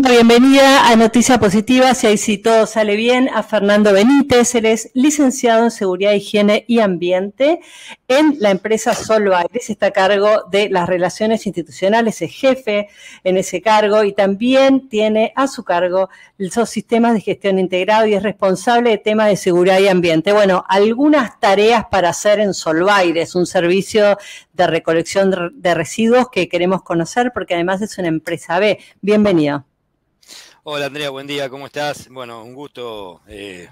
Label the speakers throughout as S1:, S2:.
S1: bienvenida a Noticias Positivas y ahí si todo sale bien a Fernando Benítez. Él es licenciado en Seguridad, Higiene y Ambiente en la empresa Solvaires Está a cargo de las relaciones institucionales, es jefe en ese cargo y también tiene a su cargo los sistemas de gestión integrado y es responsable de temas de seguridad y ambiente. Bueno, algunas tareas para hacer en Solvaires, un servicio de recolección de residuos que queremos conocer porque además es una empresa B. Bienvenido.
S2: Hola Andrea, buen día, ¿cómo estás? Bueno, un gusto eh,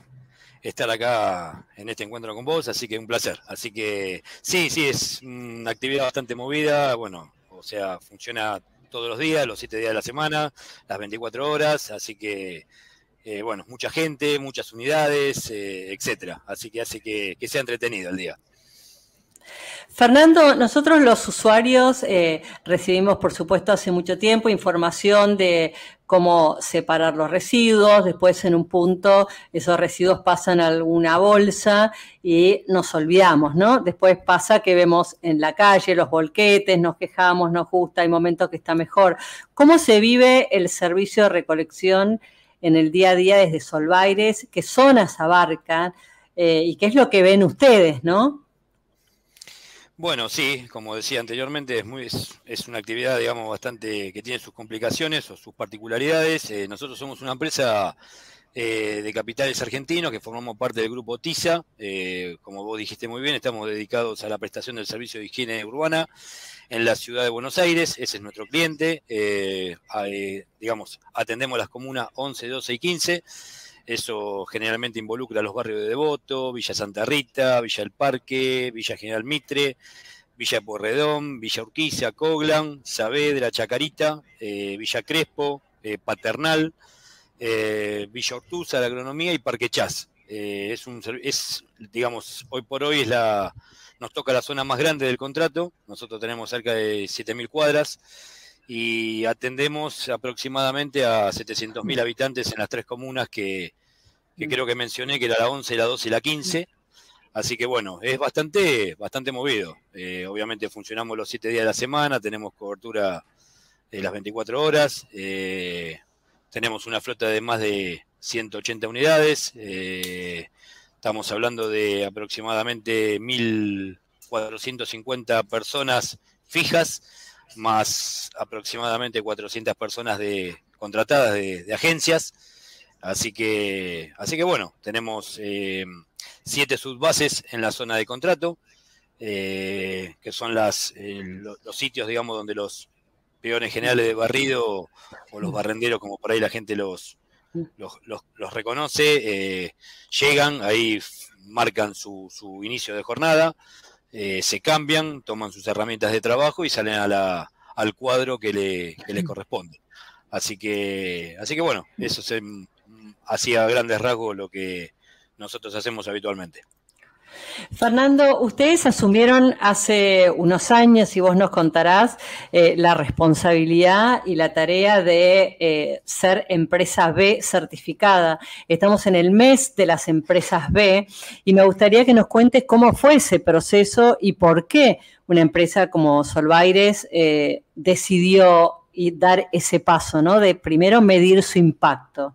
S2: estar acá en este encuentro con vos, así que un placer. Así que sí, sí, es una actividad bastante movida, bueno, o sea, funciona todos los días, los siete días de la semana, las 24 horas, así que, eh, bueno, mucha gente, muchas unidades, eh, etcétera. Así que hace que, sea entretenido el día.
S1: Fernando, nosotros los usuarios recibimos, por supuesto, hace mucho tiempo información de cómo separar los residuos, después en un punto esos residuos pasan a alguna bolsa y nos olvidamos, ¿no? Después pasa que vemos en la calle los bolquetes, nos quejamos, nos gusta, hay momentos que está mejor. ¿Cómo se vive el servicio de recolección en el día a día desde Solvaires? ¿Qué zonas abarcan? Eh, ¿Y qué es lo que ven ustedes, no?
S2: Bueno, sí, como decía anteriormente, es, muy, es, una actividad, digamos, bastante que tiene sus complicaciones o sus particularidades. Eh, nosotros somos una empresa eh, de capitales argentinos que formamos parte del grupo TISA. Eh, como vos dijiste muy bien, estamos dedicados a la prestación del servicio de higiene urbana en la ciudad de Buenos Aires. Ese es nuestro cliente. digamos, atendemos las comunas 11, 12 y 15. Eso generalmente involucra a los barrios de Devoto, Villa Santa Rita, Villa El Parque, Villa General Mitre, Villa Porredón, Villa Urquiza, Coglan, Saavedra, Chacarita, eh, Villa Crespo, eh, Paternal, eh, Villa Ortuza, la agronomía y Parque Chas. es un es, digamos, hoy por hoy es la nos toca la zona más grande del contrato. Nosotros tenemos cerca de 7.000 cuadras y atendemos aproximadamente a 700.000 mm. habitantes en las tres comunas que, mm. creo que mencioné, que era la 11, la 12 y la 15. Así que bueno, es bastante, bastante movido. Eh, obviamente funcionamos los siete días de la semana, tenemos cobertura de eh, las 24 horas, eh, tenemos una flota de más de 180 unidades, estamos hablando de aproximadamente 1.450 personas fijas más aproximadamente 400 personas de, contratadas de, agencias. Así que, así que bueno, tenemos eh, siete subbases en la zona de contrato, eh, que son las, eh, los, sitios, digamos, donde los peones generales de barrido o los barrenderos, como por ahí la gente los, los, reconoce, llegan, ahí marcan su, su inicio de jornada, eh, se cambian, toman sus herramientas de trabajo y salen al cuadro que, le, que les corresponde. Así que, así que bueno, eso se hacía grandes rasgos lo que nosotros hacemos habitualmente.
S1: Fernando, ustedes asumieron hace unos años, y vos nos contarás, eh, la responsabilidad y la tarea de eh, ser empresa B certificada. Estamos en el mes de las empresas B y me gustaría que nos cuentes cómo fue ese proceso y por qué una empresa como Solvaires eh, decidió dar ese paso, ¿no? De primero medir su impacto.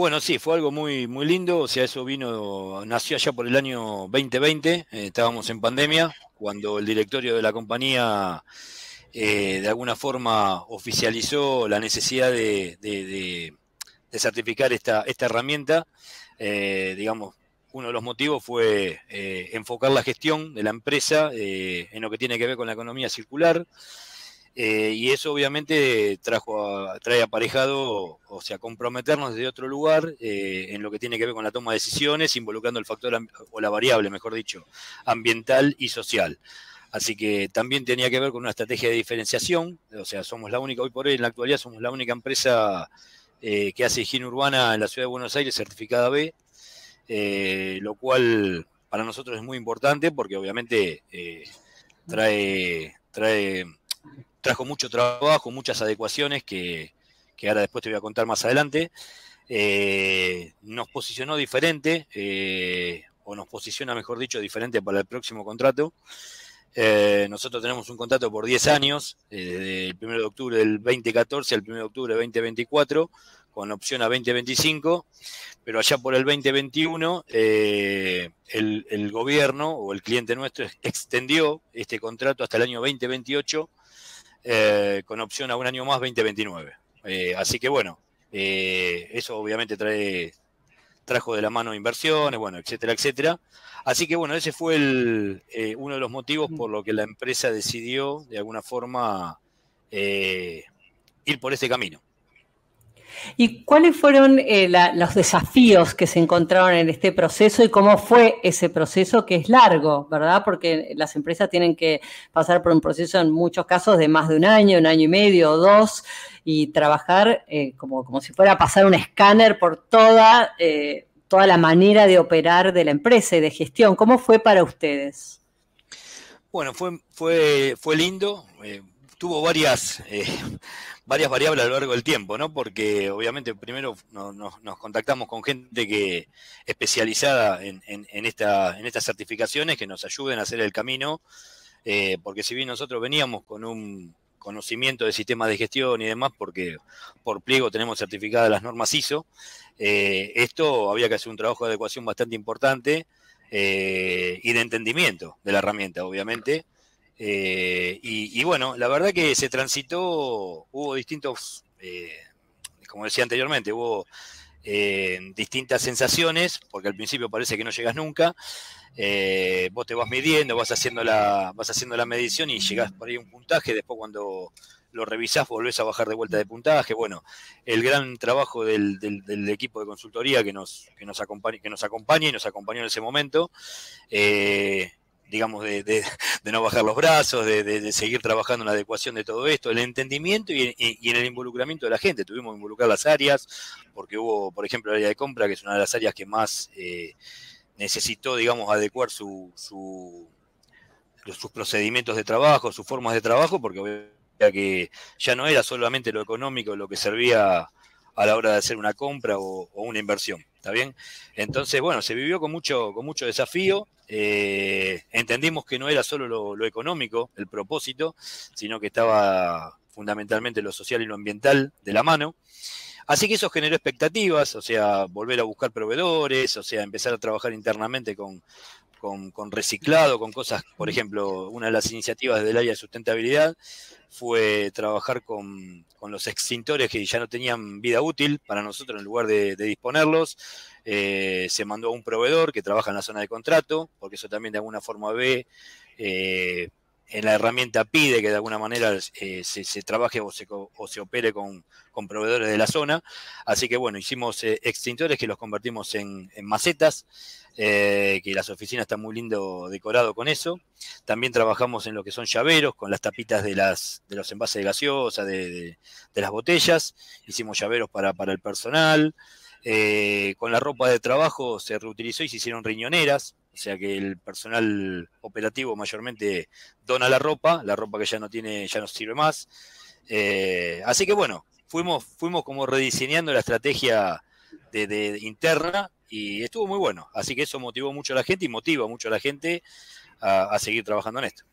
S2: Bueno, sí, fue algo muy, muy lindo, o sea, eso vino, nació allá por el año 2020, eh, estábamos en pandemia, cuando el directorio de la compañía eh, de alguna forma oficializó la necesidad de, certificar esta, herramienta, eh, digamos, uno de los motivos fue enfocar la gestión de la empresa en lo que tiene que ver con la economía circular. Eh, y eso obviamente trajo trae aparejado, o sea, comprometernos desde otro lugar eh, en lo que tiene que ver con la toma de decisiones, involucrando el factor o la variable, mejor dicho, ambiental y social. Así que también tenía que ver con una estrategia de diferenciación, o sea, somos la única, hoy por hoy en la actualidad somos la única empresa eh, que hace higiene urbana en la ciudad de Buenos Aires certificada B, lo cual para nosotros es muy importante porque obviamente trae, trae trajo mucho trabajo, muchas adecuaciones que, ahora después te voy a contar más adelante. Eh, nos posicionó diferente, eh, o nos posiciona, mejor dicho, diferente para el próximo contrato. Eh, nosotros tenemos un contrato por 10 años, desde el 1 de octubre del 2014 al 1 de octubre del 2024, con opción a 2025, pero allá por el 2021 el, el gobierno o el cliente nuestro extendió este contrato hasta el año 2028 eh, con opción a un año más 2029. Eh, así que bueno, eh, eso obviamente trae, trajo de la mano inversiones, bueno, etcétera, etcétera. Así que bueno, ese fue uno de los motivos por lo que la empresa decidió de alguna forma ir por este camino.
S1: ¿Y cuáles fueron eh, los desafíos que se encontraron en este proceso y cómo fue ese proceso que es largo, verdad? Porque las empresas tienen que pasar por un proceso en muchos casos de más de un año, un año y medio o dos, y trabajar eh, como, como si fuera a pasar un escáner por toda, eh, toda la manera de operar de la empresa y de gestión. ¿Cómo fue para ustedes?
S2: Bueno, fue, fue, fue lindo. tuvo varias varias variables a lo largo del tiempo, ¿no? Porque obviamente primero nos contactamos con gente que especializada en, estas certificaciones que nos ayuden a hacer el camino, eh, porque si bien nosotros veníamos con un conocimiento de sistemas de gestión y demás, porque por pliego tenemos certificadas las normas ISO, eh, esto había que hacer un trabajo de adecuación bastante importante eh, y de entendimiento de la herramienta, obviamente. Eh, y, bueno, la verdad que se transitó, hubo distintos, eh, como decía anteriormente, hubo eh, distintas sensaciones, porque al principio parece que no llegas nunca. vos te vas midiendo, vas haciendo la, vas haciendo la medición y llegas por ahí un puntaje, después cuando lo revisás, volvés a bajar de vuelta de puntaje. Bueno, el gran trabajo del, equipo de consultoría que nos, que nos acompaña, que y nos acompañó en ese momento digamos, de, no bajar los brazos, de, seguir trabajando en la adecuación de todo esto, el entendimiento y, en el involucramiento de la gente. Tuvimos que involucrar las áreas, porque hubo, por ejemplo, el área de compra, que es una de las áreas que más eh, necesitó, digamos, adecuar sus procedimientos de trabajo, sus formas de trabajo, porque que ya no era solamente lo económico lo que servía a la hora de hacer una compra o una inversión. ¿Está bien? Entonces, bueno, se vivió con mucho, con mucho desafío. Eh, entendimos que no era solo lo, lo, económico, el propósito, sino que estaba fundamentalmente lo social y lo ambiental de la mano. Así que eso generó expectativas, o sea, volver a buscar proveedores, o sea, empezar a trabajar internamente con, con, reciclado, con cosas, por ejemplo, una de las iniciativas del área de sustentabilidad fue trabajar con, los extintores que ya no tenían vida útil para nosotros en lugar de, disponerlos. Eh, se mandó a un proveedor que trabaja en la zona de contrato, porque eso también de alguna forma ve eh, la herramienta pide que de alguna manera eh, se, trabaje o se, opere con, proveedores de la zona. Así que bueno, hicimos eh, extintores que los convertimos en, macetas, eh, que las oficinas están muy lindo decorado con eso. También trabajamos en lo que son llaveros, con las tapitas de, las, de los envases de gaseosa, de, de las botellas. Hicimos llaveros para, para el personal. con la ropa de trabajo se reutilizó y se hicieron riñoneras o sea que el personal operativo mayormente dona la ropa, la ropa que ya no tiene, ya no sirve más. Eh, así que bueno, fuimos, fuimos como rediseñando la estrategia de, interna y estuvo muy bueno. Así que eso motivó mucho a la gente y motiva mucho a la gente a seguir trabajando en esto.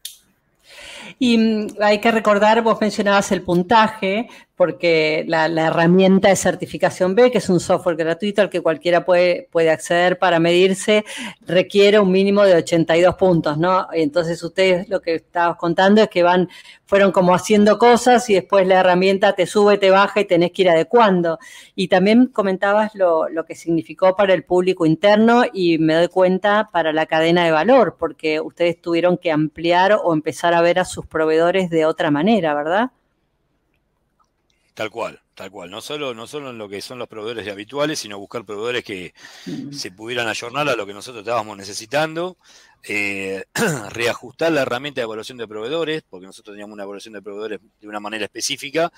S1: Y mm, hay que recordar, vos mencionabas el puntaje, porque la, herramienta de certificación B, que es un software gratuito al que cualquiera puede, acceder para medirse, requiere un mínimo de 82 puntos, ¿no? Entonces ustedes lo que estabas contando es que van, fueron como haciendo cosas y después la herramienta te sube, te baja y tenés que ir adecuando. Y también comentabas lo que significó para el público interno y me doy cuenta para la cadena de valor, porque ustedes tuvieron que ampliar o empezar a ver a sus proveedores de otra manera, ¿verdad?
S2: Tal cual, tal cual. No solo, no solo en lo que son los proveedores habituales, sino buscar proveedores que se pudieran ayornar a lo que nosotros estábamos necesitando. Eh, reajustar la herramienta de evaluación de proveedores, porque nosotros teníamos una evaluación de proveedores de una manera específica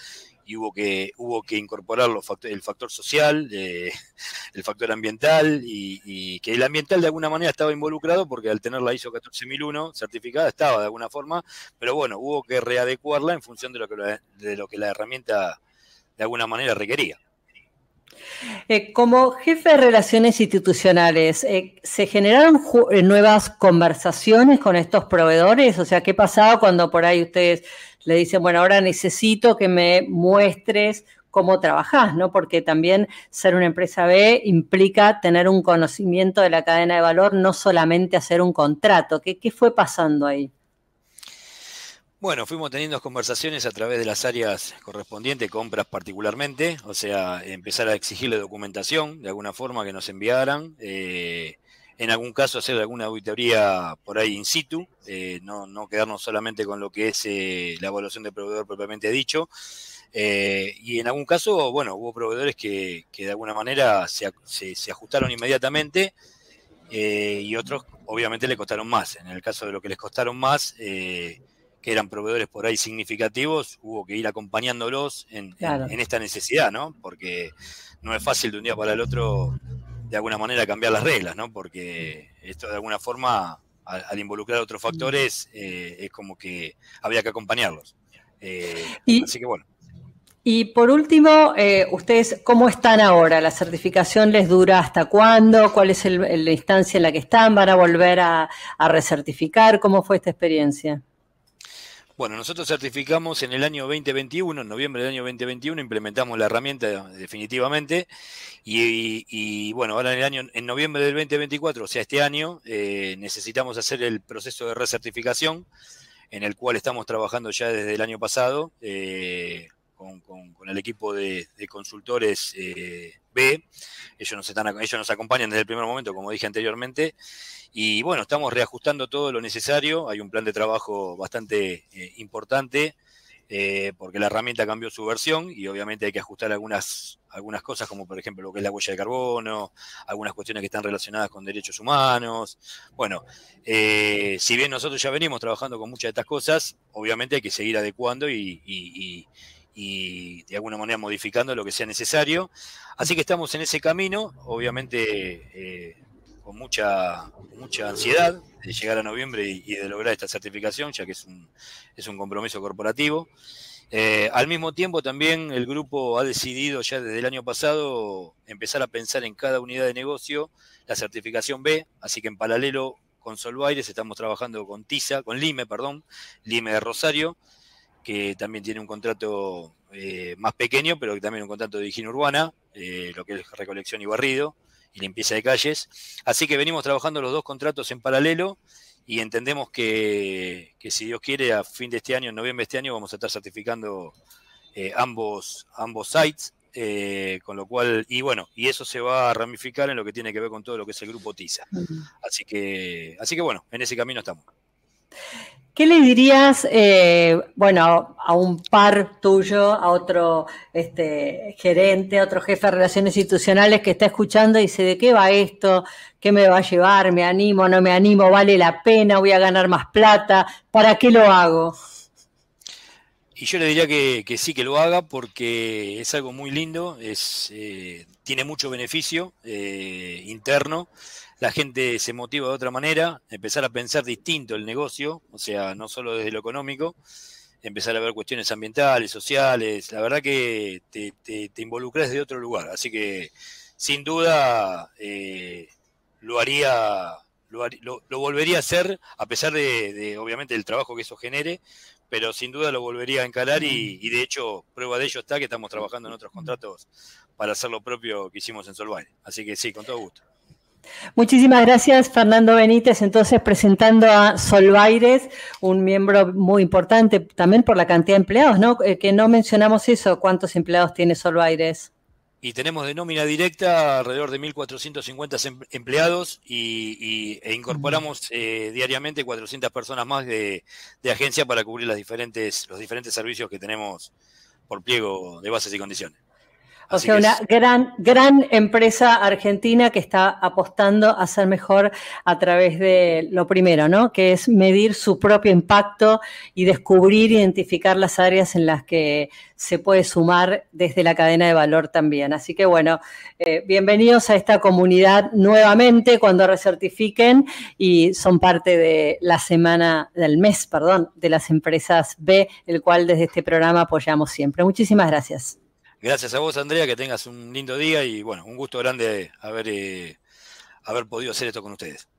S2: y hubo que, hubo que incorporar el factor social, eh, el factor ambiental y, que el ambiental de alguna manera estaba involucrado porque al tener la ISO 14001 certificada estaba de alguna forma, pero bueno, hubo que readecuarla en función de lo que, de lo que la herramienta de alguna manera requería.
S1: Eh, como jefe de relaciones institucionales, eh, ¿se generaron eh, nuevas conversaciones con estos proveedores? O sea, ¿qué pasaba cuando por ahí ustedes le dicen, bueno, ahora necesito que me muestres cómo trabajás, ¿no? Porque también ser una empresa B implica tener un conocimiento de la cadena de valor, no solamente hacer un contrato. qué fue pasando ahí?
S2: Bueno, fuimos teniendo conversaciones a través de las áreas correspondientes, compras particularmente, o sea, empezar a exigirle documentación de alguna forma que nos enviaran, eh, en algún caso hacer alguna auditoría por ahí in situ, eh, no, quedarnos solamente con lo que es eh, la evaluación del proveedor propiamente dicho. y en algún caso, bueno, hubo proveedores que, de alguna manera se, ajustaron inmediatamente y otros obviamente le costaron más. En el caso de lo que les costaron más... Eh, eran proveedores por ahí significativos, hubo que ir acompañándolos en, esta necesidad, ¿no? Porque no es fácil de un día para el otro, de alguna manera, cambiar las reglas, ¿no? Porque esto de alguna forma, al, involucrar otros factores, eh, es como que había que acompañarlos. Eh, y, así que bueno.
S1: Y por último, eh, ustedes, ¿cómo están ahora? ¿La certificación les dura hasta cuándo? ¿Cuál es la instancia en la que están? ¿Van a volver a recertificar? ¿Cómo fue esta experiencia?
S2: Bueno, nosotros certificamos en el año 2021, en noviembre del año 2021, implementamos la herramienta definitivamente y, bueno, ahora en el año, en noviembre del 2024, o sea, este año, eh, necesitamos hacer el proceso de recertificación en el cual estamos trabajando ya desde el año pasado. Eh, con, el equipo de, consultores eh, B. Ellos nos, están, ellos nos acompañan desde el primer momento, como dije anteriormente. Y bueno, estamos reajustando todo lo necesario. Hay un plan de trabajo bastante eh, importante. Eh, porque la herramienta cambió su versión y obviamente hay que ajustar algunas, algunas cosas, como por ejemplo lo que es la huella de carbono, algunas cuestiones que están relacionadas con derechos humanos. Bueno, si bien nosotros ya venimos trabajando con muchas de estas cosas, obviamente hay que seguir adecuando y, y de alguna manera modificando lo que sea necesario. Así que estamos en ese camino, obviamente eh, con mucha, mucha ansiedad de llegar a noviembre y, de lograr esta certificación, ya que es un, compromiso corporativo. Eh, al mismo tiempo también el grupo ha decidido ya desde el año pasado empezar a pensar en cada unidad de negocio la certificación B, así que en paralelo con Solvaires estamos trabajando con TISA, con LIME, perdón, LIME de Rosario, que también tiene un contrato eh, más pequeño, pero que también un contrato de higiene urbana, eh, lo que es recolección y barrido y limpieza de calles. Así que venimos trabajando los dos contratos en paralelo y entendemos que, si Dios quiere, a fin de este año, en noviembre de este año, vamos a estar certificando eh, ambos, ambos sites. con lo cual, y bueno, y eso se va a ramificar en lo que tiene que ver con todo lo que es el grupo TISA. Así que, así que bueno, en ese camino estamos.
S1: ¿Qué le dirías, eh, bueno, a un par tuyo, a otro este, gerente, a otro jefe de relaciones institucionales que está escuchando y dice, ¿de qué va esto? ¿Qué me va a llevar? ¿Me animo? ¿No me animo? ¿Vale la pena? ¿Voy a ganar más plata? ¿Para qué lo hago?
S2: Y yo le diría que, sí que lo haga porque es algo muy lindo, es, eh, tiene mucho beneficio eh, interno la gente se motiva de otra manera, empezar a pensar distinto el negocio, o sea, no solo desde lo económico, empezar a ver cuestiones ambientales, sociales, la verdad que te, involucras de otro lugar, así que sin duda eh, lo haría, lo, volvería a hacer, a pesar de, obviamente el trabajo que eso genere, pero sin duda lo volvería a encarar y, y, de hecho prueba de ello está que estamos trabajando en otros contratos para hacer lo propio que hicimos en Solvay, así que sí, con todo gusto.
S1: Muchísimas gracias, Fernando Benítez. Entonces, presentando a Solvaires, un miembro muy importante también por la cantidad de empleados, ¿no? Eh, que no mencionamos eso, ¿cuántos empleados tiene Solvaires?
S2: Y tenemos de nómina directa alrededor de 1.450 em, empleados y, e incorporamos eh, diariamente 400 personas más de, de, agencia para cubrir las diferentes, los diferentes servicios que tenemos por pliego de bases y condiciones. O sea, una
S1: gran, gran empresa argentina que está apostando a ser mejor a través de lo primero, ¿no? Que es medir su propio impacto y descubrir, identificar las áreas en las que se puede sumar desde la cadena de valor también. Así que bueno, eh, bienvenidos a esta comunidad nuevamente cuando recertifiquen y son parte de la semana, del mes, perdón, de las empresas B, el cual desde este programa apoyamos siempre. Muchísimas gracias.
S2: Gracias a vos, Andrea, que tengas un lindo día y bueno, un gusto grande haber, eh, haber podido hacer esto con ustedes.